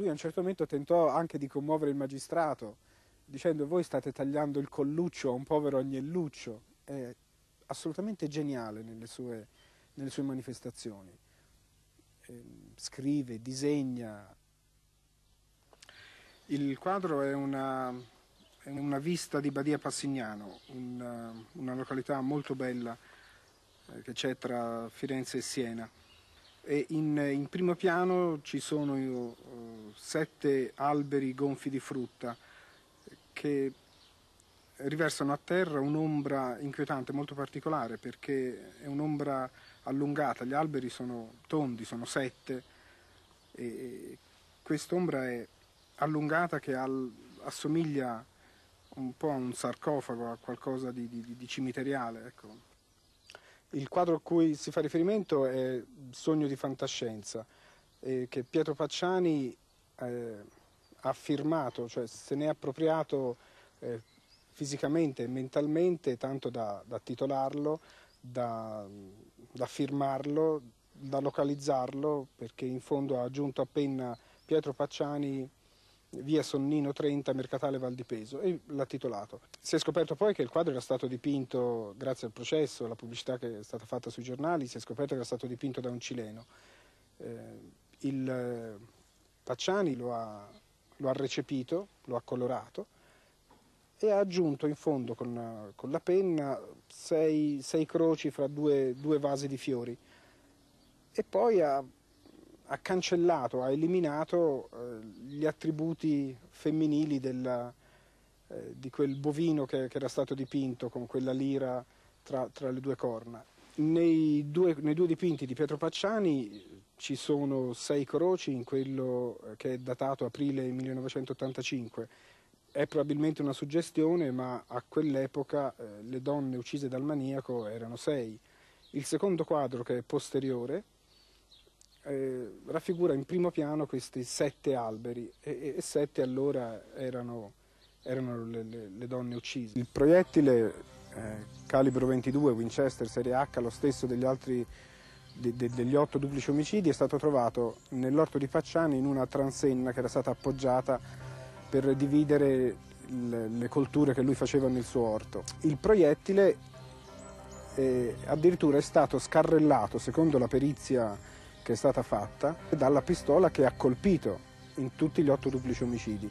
Lui a un certo momento tentò anche di commuovere il magistrato, dicendo voi state tagliando il colluccio a un povero agnelluccio. È assolutamente geniale nelle sue, nelle sue manifestazioni. Ehm, scrive, disegna. Il quadro è una, è una vista di Badia Passignano, una, una località molto bella eh, che c'è tra Firenze e Siena in, in, primo piano ci sono io, eh, sette alberi gonfi di frutta che riversano a terra un'ombra inquietante, molto particolare, perché è un'ombra allungata, gli alberi sono tondi, sono sette, e quest'ombra è allungata che al, assomiglia un po' a un sarcofago, a qualcosa di, di, di cimiteriale. Ecco. Il quadro a cui si fa riferimento è Sogno di fantascienza, eh, che Pietro Pacciani eh, ha firmato, cioè se ne è appropriato eh, fisicamente e mentalmente tanto da, da titolarlo, da, da firmarlo, da localizzarlo, perché in fondo ha aggiunto appena Pietro Pacciani via Sonnino 30, Mercatale Val di Peso, e l'ha titolato. Si è scoperto poi che il quadro era stato dipinto, grazie al processo, alla pubblicità che è stata fatta sui giornali, si è scoperto che era stato dipinto da un cileno. Eh, il eh, Pacciani lo ha, lo ha, recepito, lo ha colorato e ha aggiunto in fondo con, con la penna sei, sei, croci fra due, due vasi di fiori e poi ha ha cancellato, ha eliminato eh, gli attributi femminili della, eh, di quel bovino che, che, era stato dipinto con quella lira tra, tra le due corna. Nei due, nei due, dipinti di Pietro Pacciani eh, ci sono sei croci, in quello che è datato aprile 1985. È probabilmente una suggestione, ma a quell'epoca eh, le donne uccise dal maniaco erano sei. Il secondo quadro, che è posteriore, eh, raffigura in primo piano questi sette alberi e, e sette allora erano, erano le, le, le, donne uccise. Il proiettile eh, calibro 22 Winchester serie H, lo stesso degli altri de, de, degli otto duplici omicidi, è stato trovato nell'orto di Pacciani in una transenna che era stata appoggiata per dividere le, le colture che lui faceva nel suo orto. Il proiettile eh, addirittura è stato scarrellato, secondo la perizia che è stata fatta dalla pistola che ha colpito in tutti gli otto duplici omicidi.